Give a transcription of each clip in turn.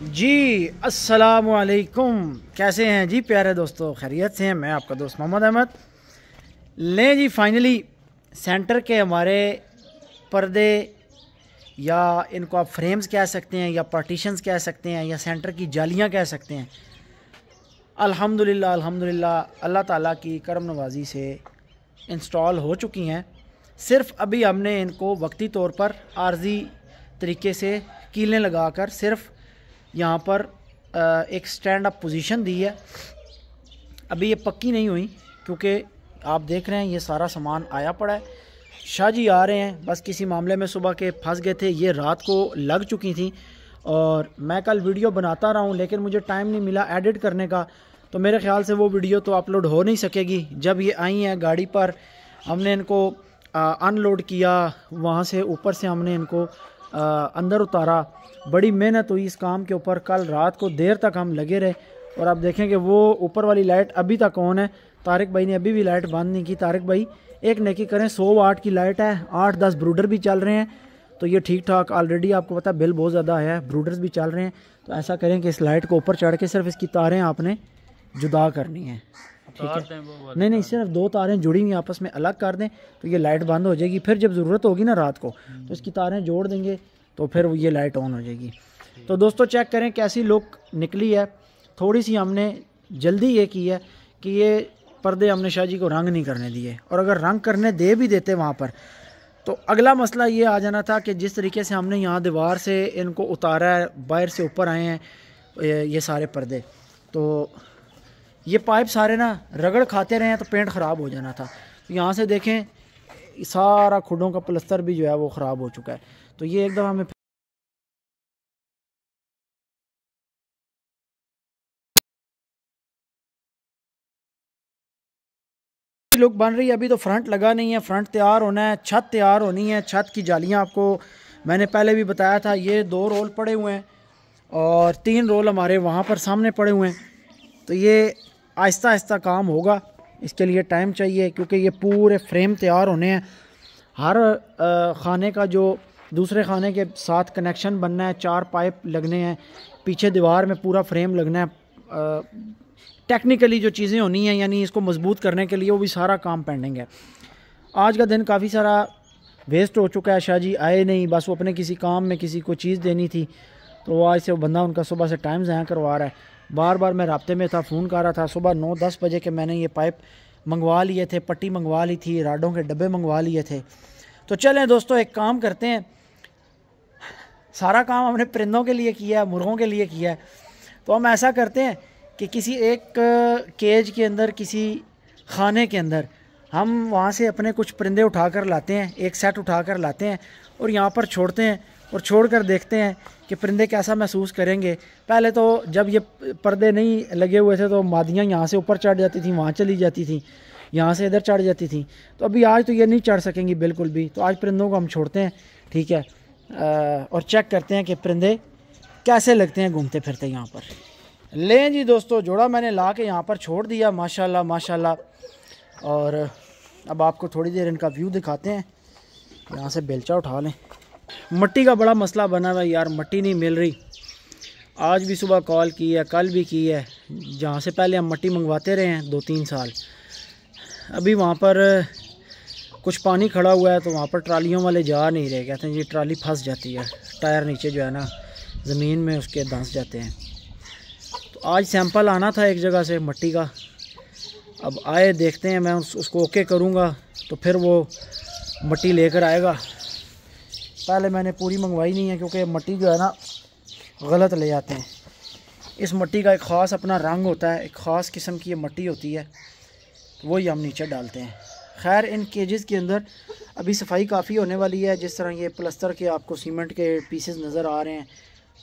जी असलकुम कैसे हैं जी प्यारे दोस्तों खैरियत से हैं मैं आपका दोस्त मोहम्मद अहमद लें जी फाइनली सेंटर के हमारे पर्दे या इनको आप फ्रेम्स कह सकते हैं या पार्टीशंस कह सकते हैं या सेंटर की जालियां कह सकते हैं अल्हम्दुलिल्लाह अल्हम्दुलिल्लाह अल्लाह ताला की करम नवाजी से इंस्टॉल हो चुकी हैं सिर्फ अभी हमने इनको वक्ती तौर पर आर्जी तरीके से कीलें लगाकर सिर्फ़ यहाँ पर एक स्टैंड अप पोजीशन दी है अभी ये पक्की नहीं हुई क्योंकि आप देख रहे हैं ये सारा सामान आया पड़ा है शाह जी आ रहे हैं बस किसी मामले में सुबह के फंस गए थे ये रात को लग चुकी थी और मैं कल वीडियो बनाता रहा हूँ लेकिन मुझे टाइम नहीं मिला एडिट करने का तो मेरे ख्याल से वो वीडियो तो अपलोड हो नहीं सकेगी जब ये आई हैं गाड़ी पर हमने इनको अनलोड किया वहाँ से ऊपर से हमने इनको अंदर उतारा बड़ी मेहनत हुई इस काम के ऊपर कल रात को देर तक हम लगे रहे और आप देखें कि वो ऊपर वाली लाइट अभी तक ऑन है तारिक भाई ने अभी भी लाइट बंद नहीं की तारिक भाई एक नेकी करें सौ वाट की लाइट है आठ दस ब्रूडर भी चल रहे हैं तो ये ठीक ठाक ऑलरेडी आपको पता बिल बहुत ज़्यादा आया है ब्रूडर्स भी चल रहे हैं तो ऐसा करें कि इस लाइट को ऊपर चढ़ के सिर्फ इसकी तारें आपने जुदा करनी है ठीक है नहीं नहीं सिर्फ दो तारें जुड़ी हुई आपस में अलग कर दें तो ये लाइट बंद हो जाएगी फिर जब ज़रूरत होगी ना रात को तो इसकी तारें जोड़ देंगे तो फिर ये लाइट ऑन हो जाएगी तो दोस्तों चेक करें कैसी लुक निकली है थोड़ी सी हमने जल्दी ये की है कि ये पर्दे हमने शाह जी को रंग नहीं करने दिए और अगर रंग करने दे भी देते वहाँ पर तो अगला मसला ये आ जाना था कि जिस तरीके से हमने यहाँ दीवार से इनको उतारा है बाहर से ऊपर आए हैं ये सारे पर्दे तो ये पाइप सारे ना रगड़ खाते रहे हैं तो पेंट ख़राब हो जाना था तो यहाँ से देखें सारा खुडों का प्लस्तर भी जो है वो ख़राब हो चुका है तो ये एक दफ़ा हमें लुक बन रही है अभी तो फ्रंट लगा नहीं है फ्रंट तैयार होना है छत तैयार होनी है छत की जालियाँ आपको मैंने पहले भी बताया था ये दो रोल पड़े हुए हैं और तीन रोल हमारे वहाँ पर सामने पड़े हुए हैं तो ये आहिस्ता आहिस्ता काम होगा इसके लिए टाइम चाहिए क्योंकि ये पूरे फ्रेम तैयार होने हैं हर खाने का जो दूसरे खाने के साथ कनेक्शन बनना है चार पाइप लगने हैं पीछे दीवार में पूरा फ्रेम लगना है टेक्निकली जो चीज़ें होनी हैं यानी इसको मजबूत करने के लिए वो भी सारा काम पेंडिंग है आज का दिन काफ़ी सारा वेस्ट हो चुका है शाह जी आए नहीं बस वो अपने किसी काम में किसी को चीज़ देनी थी तो वो आज से वो बंदा उनका सुबह से टाइम ज़ाया करवा रहा है बार बार मैं रबते में था फ़ोन कर रहा था सुबह नौ दस बजे के मैंने ये पाइप मंगवा लिए थे पट्टी मंगवा ली थी राडों के डब्बे मंगवा लिए थे तो चलें दोस्तों एक काम करते हैं सारा काम हमने परिंदों के लिए किया है मुर्गों के लिए किया है तो हम ऐसा करते हैं कि किसी एक केज के अंदर किसी खाने के अंदर हम वहाँ से अपने कुछ परिंदे उठा कर लाते हैं एक सेट उठा कर लाते हैं और यहाँ पर छोड़ते हैं और छोड़ कर देखते हैं कि परिंदे कैसा महसूस करेंगे पहले तो जब ये पर्दे नहीं लगे हुए थे तो मादियाँ यहाँ से ऊपर चढ़ जाती थी वहाँ चली जाती थी यहाँ से इधर चढ़ जाती थी तो अभी आज तो ये नहीं चढ़ सकेंगी बिल्कुल भी तो आज परिंदों को हम छोड़ते हैं ठीक है और चेक करते हैं कि परिंदे कैसे लगते हैं घूमते फिरते यहाँ पर लें जी दोस्तों जोड़ा मैंने ला के यहाँ पर छोड़ दिया माशाल्लाह माशाल्लाह और अब आपको थोड़ी देर इनका व्यू दिखाते हैं यहाँ से बेलचा उठा लें मट्टी का बड़ा मसला बना हुआ यार मट्टी नहीं मिल रही आज भी सुबह कॉल की है कल भी की है जहाँ से पहले हम मट्टी मंगवाते रहे हैं दो तीन साल अभी वहाँ पर कुछ पानी खड़ा हुआ है तो वहाँ पर ट्रालियों वाले जा नहीं रहे कहते हैं जी ट्राली फंस जाती है टायर नीचे जो है ना ज़मीन में उसके धंस जाते हैं तो आज सैंपल आना था एक जगह से मट्टी का अब आए देखते हैं मैं उस, उसको ओके करूँगा तो फिर वो मट्टी लेकर आएगा पहले मैंने पूरी मंगवाई नहीं है क्योंकि मट्टी जो है ना गलत ले जाते हैं इस मट्टी का एक ख़ास अपना रंग होता है एक ख़ास किस्म की ये मट्टी होती है तो वही हम नीचे डालते हैं खैर इन केजेस के अंदर अभी सफाई काफ़ी होने वाली है जिस तरह ये प्लस्तर के आपको सीमेंट के पीसेस नज़र आ रहे हैं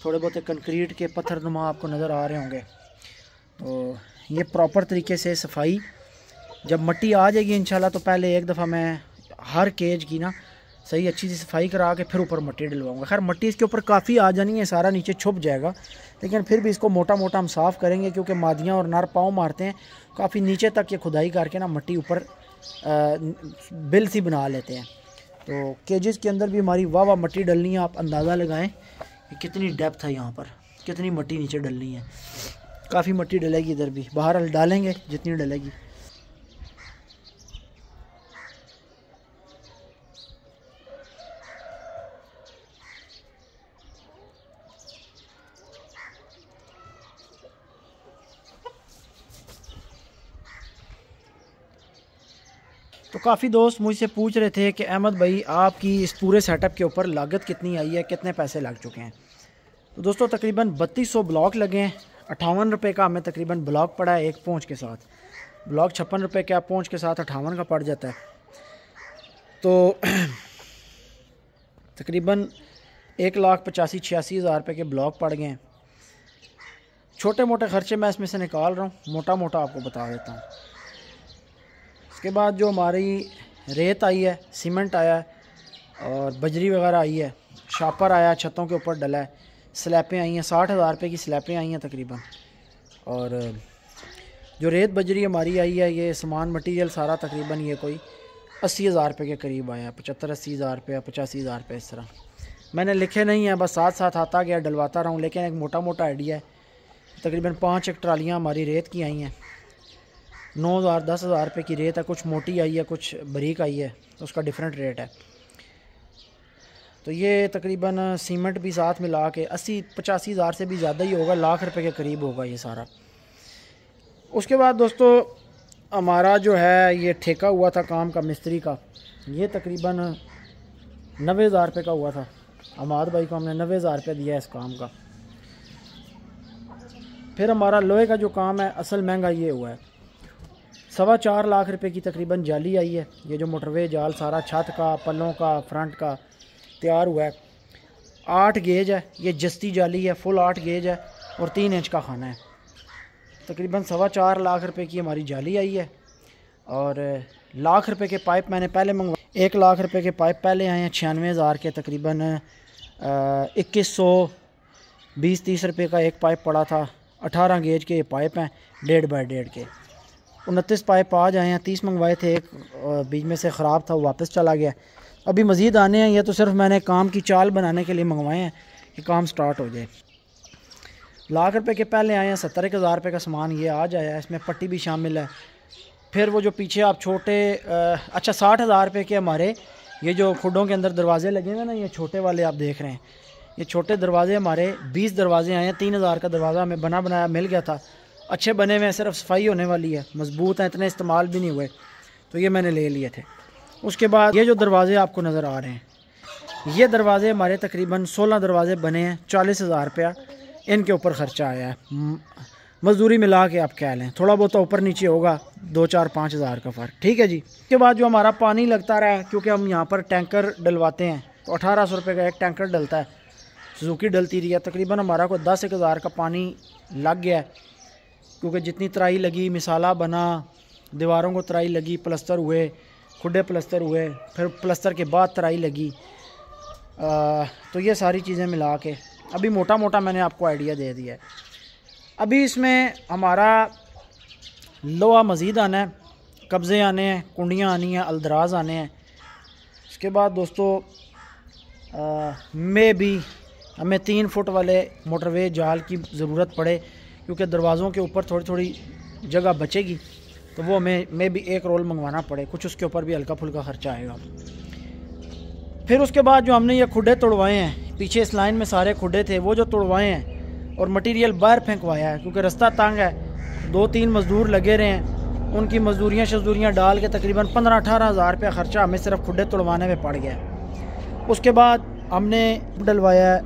थोड़े बहुत कंक्रीट के पत्थर नुमा आपको नज़र आ रहे होंगे तो ये प्रॉपर तरीके से सफाई जब मट्टी आ जाएगी इन तो पहले एक दफ़ा मैं हर केज की ना सही अच्छी सी सफाई करा के फिर ऊपर मट्टी डलवाऊंगा खैर मट्टी इसके ऊपर काफ़ी आ जानी है सारा नीचे छुप जाएगा लेकिन फिर भी इसको मोटा मोटा हम साफ़ करेंगे क्योंकि मादियाँ और नर पाँव मारते हैं काफ़ी नीचे तक ये खुदाई करके ना मट्टी ऊपर बिल सी बना लेते हैं तो केजेस के अंदर भी हमारी वाह वाह मट्टी डलनी है आप अंदाज़ा लगाएँ कि कितनी डेप्थ है यहाँ पर कितनी मट्टी नीचे डलनी है काफ़ी मट्टी डलेगी इधर भी बाहर डालेंगे जितनी डलेगी तो काफ़ी दोस्त मुझसे पूछ रहे थे कि अहमद भाई आपकी इस पूरे सेटअप के ऊपर लागत कितनी आई है कितने पैसे लग चुके हैं तो दोस्तों तकरीबन बत्तीस सौ ब्लॉक लगे हैं अट्ठावन रुपये का हमें तकरीबन ब्लॉक पड़ा है एक पहुँच के साथ ब्लॉक छप्पन रुपये का पहुँच के साथ अट्ठावन का पड़ जाता है तो तकरीबन एक लाख पचासी छियासी हज़ार रुपये के ब्लॉक पड़ गए हैं छोटे मोटे ख़र्चे मैं इसमें से निकाल रहा हूँ मोटा मोटा आपको बता देता हूँ उसके बाद जो हमारी रेत आई है सीमेंट आया है और बजरी वगैरह आई है शापर आया छतों के ऊपर डला है स्लैपें आई हैं साठ हज़ार रुपये की स्लैपें आई हैं तकरीबन और जो रेत बजरी हमारी आई है ये सामान मटेरियल सारा तकरीबन ये कोई अस्सी हज़ार रुपये के करीब आया पचहत्तर अस्सी हज़ार रुपये पचासी हज़ार रुपये इस तरह मैंने लिखे नहीं हैं बस साथ साथ आता गया डलवाता रहा हूँ लेकिन एक मोटा मोटा आइडिया है तकरीबन पाँच एक ट्रालियाँ हमारी रेत की आई हैं नौ हज़ार दस हज़ार रुपये की रेत है कुछ मोटी आई है कुछ बरीक आई है तो उसका डिफरेंट रेट है तो ये तकरीबन सीमेंट भी साथ मिला के अस्सी पचासी हज़ार से भी ज़्यादा ही होगा लाख रुपए के करीब होगा ये सारा उसके बाद दोस्तों हमारा जो है ये ठेका हुआ था काम का मिस्त्री का ये तकरीबन नबे हज़ार रुपये का हुआ था अमाद भाई को हमने नबे हज़ार रुपये दिया इस काम का फिर हमारा लोहे का जो काम है असल महंगा ये हुआ है सवा चार लाख रुपए की तकरीबन जाली आई है ये जो मोटरवे जाल सारा छत का पलों का फ्रंट का तैयार हुआ है आठ गेज है ये जस्ती जाली है फुल आठ गेज है और तीन इंच का खाना है तकरीबन सवा चार लाख रुपए की हमारी जाली आई है और लाख रुपए के पाइप मैंने पहले मंगवाए एक लाख रुपए के पाइप पहले आए हैं छियानवे हज़ार के तकरीबन इक्कीस सौ बीस तीस रुपये का एक पाइप पड़ा था अठारह गेज के ये पाइप हैं डेढ़ बाई डेढ़ के उनतीस पाइप आ जाए हैं तीस मंगवाए थे एक बीच में से ख़राब था वो वापस चला गया अभी मज़ीद आने हैं ये तो सिर्फ मैंने काम की चाल बनाने के लिए मंगवाए हैं कि काम स्टार्ट हो जाए लाख रुपये के पहले आए हैं सत्तर एक हज़ार रुपये का सामान ये आ जाया इसमें पट्टी भी शामिल है फिर वो जो पीछे आप छोटे आ, अच्छा साठ हज़ार रुपये के हमारे ये जो खुडों के अंदर दरवाजे लगे हुए ना ये छोटे वाले आप देख रहे हैं ये छोटे दरवाजे हमारे बीस दरवाजे आए हैं तीन हज़ार का दरवाज़ा हमें बना बनाया मिल गया था अच्छे बने हुए हैं सिर्फ सफाई होने वाली है मज़बूत हैं इतने इस्तेमाल भी नहीं हुए तो ये मैंने ले लिए थे उसके बाद ये जो दरवाज़े आपको नज़र आ रहे हैं ये दरवाज़े हमारे तकरीबन सोलह दरवाज़े बने हैं चालीस हज़ार रुपया इनके ऊपर ख़र्चा आया है मजदूरी मिला के आप कह लें थोड़ा बहुत तो ऊपर नीचे होगा दो चार पाँच हज़ार का फ़र्क ठीक है जी उसके बाद जो हमारा पानी लगता रहा है क्योंकि हम यहाँ पर टैंकर डलवाते हैं तो अठारह सौ रुपये का एक टैंकर डलता है सुजुकी डलती रही है तकरीबन हमारा कोई दस एक हज़ार का पानी लग गया है क्योंकि जितनी तराई लगी मिसाला बना दीवारों को तराई लगी प्लस्तर हुए खुडे प्लस्तर हुए फिर प्लस्तर के बाद तराई लगी आ, तो ये सारी चीज़ें मिला के अभी मोटा मोटा मैंने आपको आइडिया दे दिया है अभी इसमें हमारा लोहा मज़ीद आना है कब्ज़े आने हैं कुंडियाँ आनी हैं अलदराज आने हैं उसके बाद दोस्तों मे में भी हमें तीन फुट वाले मोटरवे जाल की ज़रूरत पड़े क्योंकि दरवाज़ों के ऊपर थोड़ी थोड़ी जगह बचेगी तो वो हमें मे भी एक रोल मंगवाना पड़े कुछ उसके ऊपर भी हल्का फुल्का खर्चा आएगा फिर उसके बाद जो हमने ये खुडे तोड़वाए हैं पीछे इस लाइन में सारे खुडे थे वो जो तोड़वाए हैं और मटेरियल बाहर फेंकवाया है क्योंकि रास्ता तंग है दो तीन मज़दूर लगे रहे हैं उनकी मजदूरियाँ शजदूरियाँ डाल के तकरीबन पंद्रह अठारह हज़ार रुपया ख़र्चा हमें सिर्फ खुडे तोड़वाने में पड़ गया उसके बाद हमने डलवाया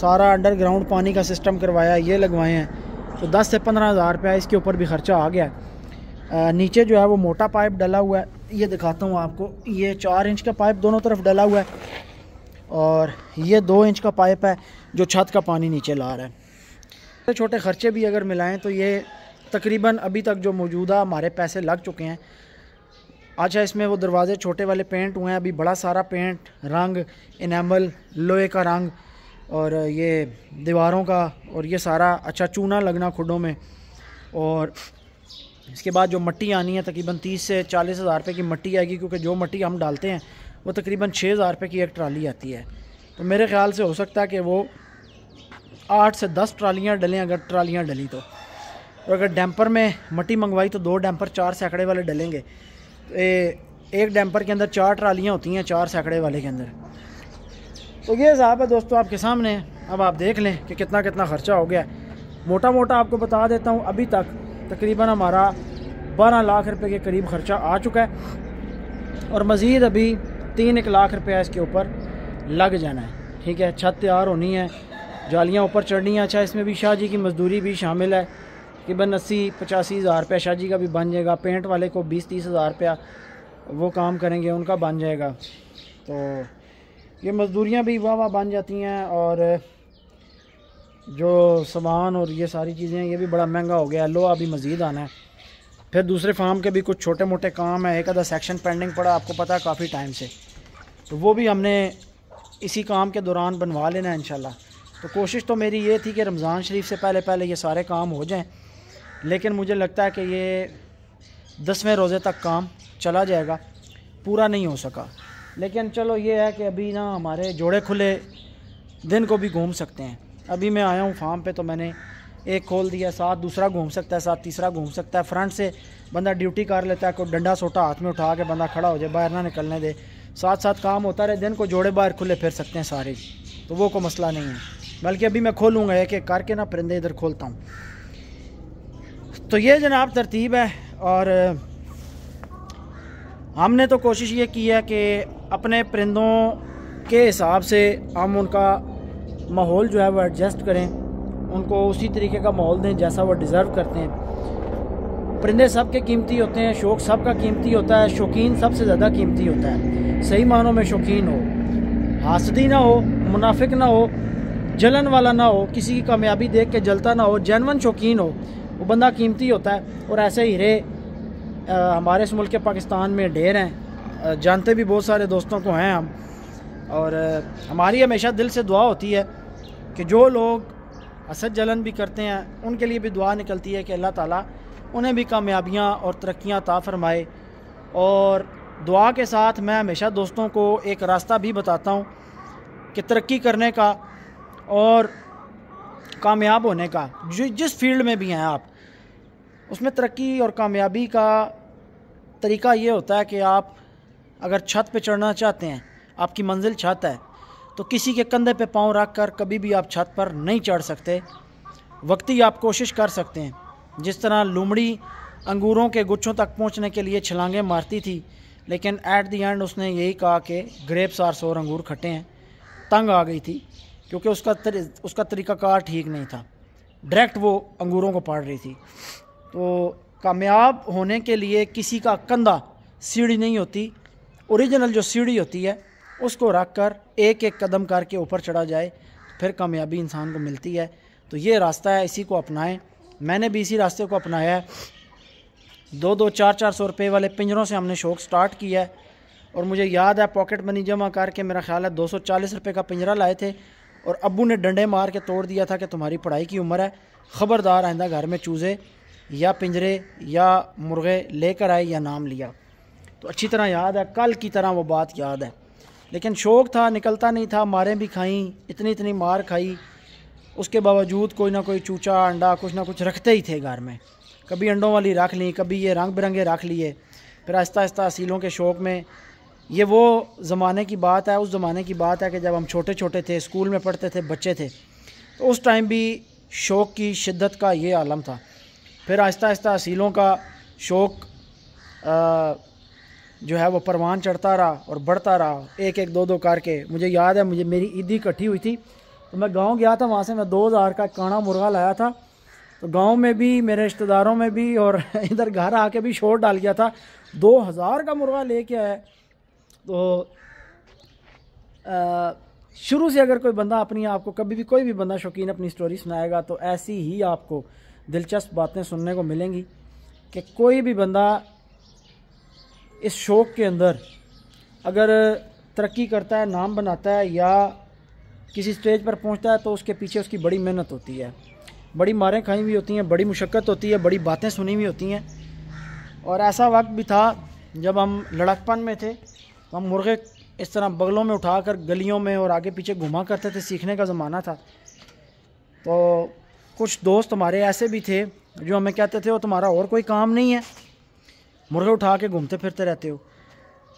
सारा अंडरग्राउंड पानी का सिस्टम करवाया ये लगवाए हैं तो दस से पंद्रह हज़ार रुपया इसके ऊपर भी ख़र्चा आ गया है नीचे जो है वो मोटा पाइप डला हुआ है ये दिखाता हूँ आपको ये चार इंच का पाइप दोनों तरफ डला हुआ है और ये दो इंच का पाइप है जो छत का पानी नीचे ला रहा है छोटे छोटे ख़र्चे भी अगर मिलाएं तो ये तकरीबन अभी तक जो मौजूदा हमारे पैसे लग चुके हैं अच्छा इसमें वो दरवाज़े छोटे वाले पेंट हुए हैं अभी बड़ा सारा पेंट रंग इनेमल लोहे का रंग और ये दीवारों का और ये सारा अच्छा चूना लगना खुडों में और इसके बाद जो मट्टी आनी है तकरीबन तीस से चालीस हज़ार रुपये की मट्टी आएगी क्योंकि जो मट्टी हम डालते हैं वो तकरीबन छः हज़ार रुपये की एक ट्राली आती है तो मेरे ख्याल से हो सकता है कि वो आठ से दस ट्रालियाँ डलें अगर ट्रालियाँ डली तो और अगर डैम्पर में मट्टी मंगवाई तो दो डैम्पर चार सैकड़े वाले डलेंगे तो एक डैम्पर के अंदर चार ट्रालियाँ होती हैं चार सैकड़े वाले के अंदर तो ये साहब है दोस्तों आपके सामने अब आप देख लें कि कितना कितना ख़र्चा हो गया मोटा मोटा आपको बता देता हूँ अभी तक तकरीबन हमारा बारह लाख रुपए के करीब ख़र्चा आ चुका है और मज़ीद अभी तीन एक लाख रुपया इसके ऊपर लग जाना है ठीक है छत तैयार होनी है जालियाँ ऊपर चढ़नी है अच्छा इसमें भी शाह जी की मजदूरी भी शामिल है तकरीबन अस्सी पचासी हज़ार रुपया शाह जी का भी बन जाएगा पेंट वाले को बीस तीस हज़ार रुपया वो काम करेंगे उनका बन जाएगा तो ये मजदूरियाँ भी वाह वाह बन जाती हैं और जो सामान और ये सारी चीज़ें ये भी बड़ा महंगा हो गया है भी मज़ीद आना है फिर दूसरे फार्म के भी कुछ छोटे मोटे काम है एक आधा सेक्शन पेंडिंग पड़ा आपको पता है काफ़ी टाइम से तो वो भी हमने इसी काम के दौरान बनवा लेना है इन तो कोशिश तो मेरी ये थी कि रमज़ान शरीफ से पहले पहले ये सारे काम हो जाएँ लेकिन मुझे लगता है कि ये दसवें रोज़े तक काम चला जाएगा पूरा नहीं हो सका लेकिन चलो ये है कि अभी ना हमारे जोड़े खुले दिन को भी घूम सकते हैं अभी मैं आया हूँ फार्म पे तो मैंने एक खोल दिया साथ दूसरा घूम सकता है साथ तीसरा घूम सकता है फ्रंट से बंदा ड्यूटी कर लेता है कोई डंडा सोटा हाथ में उठा के बंदा खड़ा हो जाए बाहर ना निकलने दे साथ साथ काम होता रहे दिन को जोड़े बाहर खुले फिर सकते हैं सारे तो वो कोई मसला नहीं है बल्कि अभी मैं खोलूँगा एक एक करके ना परिंदे इधर खोलता हूँ तो ये जनाब तरतीब है और हमने तो कोशिश ये की है कि अपने परिंदों के हिसाब से हम उनका माहौल जो है वो एडजस्ट करें उनको उसी तरीके का माहौल दें जैसा वो डिज़र्व करते हैं परिंदे सब के कीमती होते हैं शौक सब का कीमती होता है शौकीन सबसे ज़्यादा कीमती होता है सही मानों में शौकीन हो हासदी ना हो मुनाफिक ना हो जलन वाला ना हो किसी की कामयाबी देख के जलता ना हो जैनवन शौकीन हो वो बंदा कीमती होता है और ऐसे हीरे हमारे इस मुल्क पाकिस्तान में ढेर हैं जानते भी बहुत सारे दोस्तों को हैं हम और हमारी हमेशा दिल से दुआ होती है कि जो लोग असद जलन भी करते हैं उनके लिए भी दुआ निकलती है कि अल्लाह ताला उन्हें भी कामयाबियाँ और तरक्याँ ता फरमाए और दुआ के साथ मैं हमेशा दोस्तों को एक रास्ता भी बताता हूँ कि तरक्की करने का और कामयाब होने का जिस फील्ड में भी हैं आप उसमें तरक्की और कामयाबी का तरीका ये होता है कि आप अगर छत पे चढ़ना चाहते हैं आपकी मंजिल छत है तो किसी के कंधे पे पाँव रख कर कभी भी आप छत पर नहीं चढ़ सकते वक्ती आप कोशिश कर सकते हैं जिस तरह लुमड़ी अंगूरों के गुच्छों तक पहुंचने के लिए छलांगें मारती थी लेकिन एट दी एंड उसने यही कहा कि ग्रेप्स आर सोर अंगूर खटे हैं तंग आ गई थी क्योंकि उसका तर, उसका तरीकाकार ठीक नहीं था डायरेक्ट वो अंगूरों को पाड़ रही थी तो कामयाब होने के लिए किसी का कंधा सीढ़ी नहीं होती ओरिजिनल जो सीढ़ी होती है उसको रख कर एक एक कदम करके ऊपर चढ़ा जाए फिर कामयाबी इंसान को मिलती है तो ये रास्ता है इसी को अपनाएं मैंने भी इसी रास्ते को अपनाया है दो दो चार चार सौ रुपये वाले पिंजरों से हमने शौक स्टार्ट किया है और मुझे याद है पॉकेट मनी जमा करके मेरा ख्याल है दो सौ चालीस रुपये का पिंजरा लाए थे और अबू ने डंडे मार के तोड़ दिया था कि तुम्हारी पढ़ाई की उम्र है ख़बरदार आइंदा घर में चूज़े या पिंजरे या मुर्गे लेकर आए या नाम लिया तो अच्छी तरह याद है कल की तरह वो बात याद है लेकिन शौक़ था निकलता नहीं था मारें भी खाई इतनी इतनी मार खाई उसके बावजूद कोई ना कोई चूचा अंडा कुछ ना कुछ रखते ही थे घर में कभी अंडों वाली रख ली कभी ये रंग बिरंगे रख लिए फिर आहिस्ता आहिस्ता असीलों के शौक़ में ये वो ज़माने की बात है उस ज़माने की बात है कि जब हम छोटे छोटे थे स्कूल में पढ़ते थे बच्चे थे तो उस टाइम भी शौक़ की शिद्दत का ये आलम था फिर आहिस्ता आहिस्ता असीलों का शौक़ जो है वो परवान चढ़ता रहा और बढ़ता रहा एक एक दो दो करके मुझे याद है मुझे मेरी ईदी इकट्ठी हुई थी तो मैं गांव गया था वहाँ से मैं दो हज़ार का काना मुर्गा लाया था तो गांव में भी मेरे रिश्तेदारों में भी और इधर घर आके भी शोर डाल गया था दो हज़ार का मुर्गा लेके आया तो शुरू से अगर कोई बंदा अपनी आपको कभी भी कोई भी बंदा शौकीन अपनी स्टोरी सुनाएगा तो ऐसी ही आपको दिलचस्प बातें सुनने को मिलेंगी कि कोई भी बंदा इस शौक़ के अंदर अगर तरक्की करता है नाम बनाता है या किसी स्टेज पर पहुंचता है तो उसके पीछे उसकी बड़ी मेहनत होती है बड़ी मारें खाई हुई होती हैं बड़ी मुशक्क़त होती है बड़ी बातें सुनी हुई होती हैं और ऐसा वक्त भी था जब हम लड़कपन में थे तो हम मुर्गे इस तरह बगलों में उठाकर गलियों में और आगे पीछे घुमा करते थे सीखने का ज़माना था तो कुछ दोस्त हमारे ऐसे भी थे जो हमें कहते थे वो तुम्हारा और कोई काम नहीं है मुर्गे उठा के घूमते फिरते रहते हो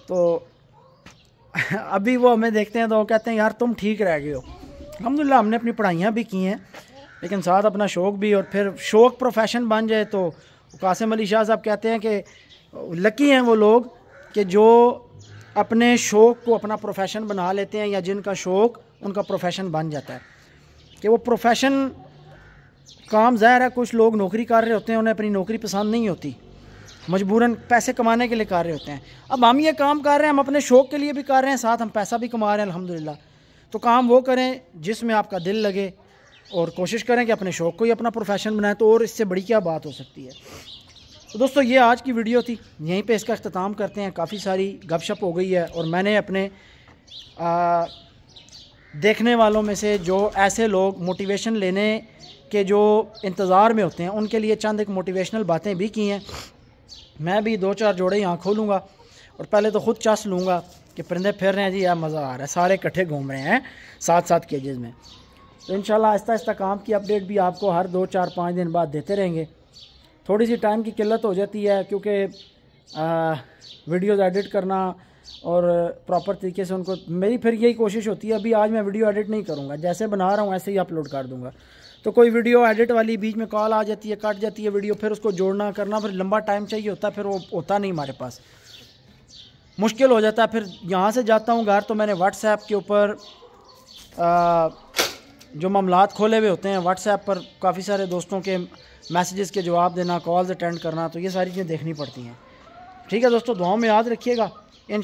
तो अभी वो हमें देखते हैं तो वो कहते हैं यार तुम ठीक रह गए हो अलहमदिल्ला हमने अपनी पढ़ाइयाँ भी की हैं लेकिन साथ अपना शौक़ भी और फिर शौक़ प्रोफेशन बन जाए तो कासिम अली शाह साहब कहते हैं कि लकी हैं वो लोग कि जो अपने शौक़ को अपना प्रोफेशन बना लेते हैं या जिनका शौक़ उनका प्रोफेशन बन जाता है कि वो प्रोफेशन काम ज़ाहिर है कुछ लोग नौकरी कर रहे होते हैं उन्हें अपनी नौकरी पसंद नहीं होती मजबूरन पैसे कमाने के लिए कर रहे होते हैं अब हम ये काम कर रहे हैं हम अपने शौक़ के लिए भी कर रहे हैं साथ हम पैसा भी कमा रहे हैं अलहमदिल्ला तो काम वो करें जिसमें आपका दिल लगे और कोशिश करें कि अपने शौक़ को ही अपना प्रोफेशन बनाएं तो और इससे बड़ी क्या बात हो सकती है तो दोस्तों ये आज की वीडियो थी यहीं पे इसका अख्ताम करते हैं काफ़ी सारी गपशप हो गई है और मैंने अपने आ, देखने वालों में से जो ऐसे लोग मोटिवेशन लेने के जो इंतज़ार में होते हैं उनके लिए चंद एक मोटिवेशनल बातें भी की हैं मैं भी दो चार जोड़े यहाँ खोलूँगा और पहले तो ख़ुद चस लूँगा कि परिंदे फिर रहे हैं जी यार मज़ा आ रहा है सारे इकट्ठे घूम रहे हैं साथ साथ केजेज़ में तो इन आहिस्ता आहिस्ता काम की अपडेट भी आपको हर दो चार पाँच दिन बाद देते रहेंगे थोड़ी सी टाइम की किल्लत हो जाती है क्योंकि वीडियोज़ एडिट करना और प्रॉपर तरीके से उनको मेरी फिर यही कोशिश होती है अभी आज मैं वीडियो एडिट नहीं करूँगा जैसे बना रहा हूँ ऐसे ही अपलोड कर दूँगा तो कोई वीडियो एडिट वाली बीच में कॉल आ जाती है कट जाती है वीडियो फिर उसको जोड़ना करना फिर लंबा टाइम चाहिए होता है फिर वो होता नहीं हमारे पास मुश्किल हो जाता है फिर यहाँ से जाता हूँ घर तो मैंने व्हाट्सएप के ऊपर जो मामला खोले हुए होते हैं व्हाट्सएप पर काफ़ी सारे दोस्तों के मैसेजेस के जवाब देना कॉल्स अटेंड करना तो ये सारी चीज़ें देखनी पड़ती हैं ठीक है दोस्तों दुआओं में याद रखिएगा इन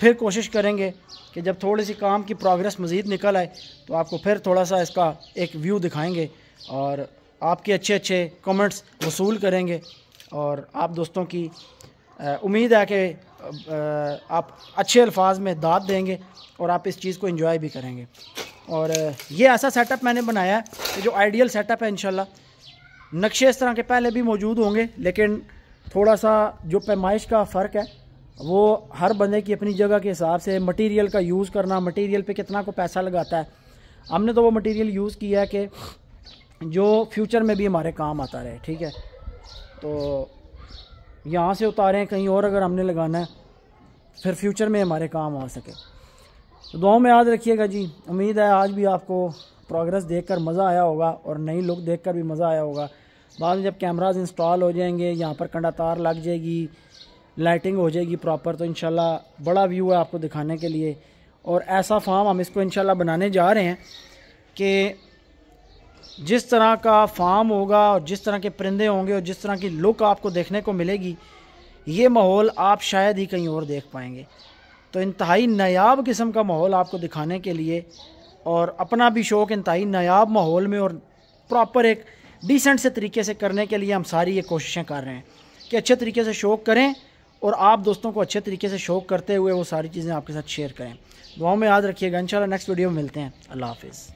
फिर कोशिश करेंगे कि जब थोड़ी सी काम की प्रोग्रेस मज़ीद निकल आए तो आपको फिर थोड़ा सा इसका एक व्यू दिखाएंगे और आपके अच्छे अच्छे कमेंट्स वसूल करेंगे और आप दोस्तों की उम्मीद है कि आप अच्छे अल्फाज में दाद देंगे और आप इस चीज़ को इंजॉय भी करेंगे और ये ऐसा सेटअप मैंने बनाया है कि जो आइडियल सेटअप है इनशाला नक्शे इस तरह के पहले भी मौजूद होंगे लेकिन थोड़ा सा जो पैमाइश का फ़र्क है वो हर बंदे की अपनी जगह के हिसाब से मटेरियल का यूज़ करना मटेरियल पे कितना को पैसा लगाता है हमने तो वो मटेरियल यूज़ किया है कि जो फ्यूचर में भी हमारे काम आता रहे ठीक है तो यहाँ से उतारें कहीं और अगर हमने लगाना है फिर फ्यूचर में हमारे काम आ सके तो दुआओं में याद रखिएगा जी उम्मीद है आज भी आपको प्रोग्रेस देखकर मज़ा आया होगा और नई लुक देखकर भी मज़ा आया होगा बाद में जब कैमराज इंस्टॉल हो जाएंगे यहाँ पर कंडा तार लग जाएगी लाइटिंग हो जाएगी प्रॉपर तो इनशाला बड़ा व्यू है आपको दिखाने के लिए और ऐसा फार्म हम इसको इनशाला बनाने जा रहे हैं कि जिस तरह का फार्म होगा और जिस तरह के परिंदे होंगे और जिस तरह की लुक आपको देखने को मिलेगी ये माहौल आप शायद ही कहीं और देख पाएंगे तो इंतहाई नायाब किस्म का माहौल आपको दिखाने के लिए और अपना भी शौक़ इंतहाई नायाब माहौल में और प्रॉपर एक डिसेंट से तरीके से करने के लिए हम सारी ये कोशिशें कर रहे हैं कि अच्छे तरीके से शौक़ करें और आप दोस्तों को अच्छे तरीके से शौक करते हुए वो सारी चीज़ें आपके साथ शेयर करें दुआओं में याद रखिएगा इंशाल्लाह नेक्स्ट वीडियो में मिलते हैं अल्लाह हाफिज़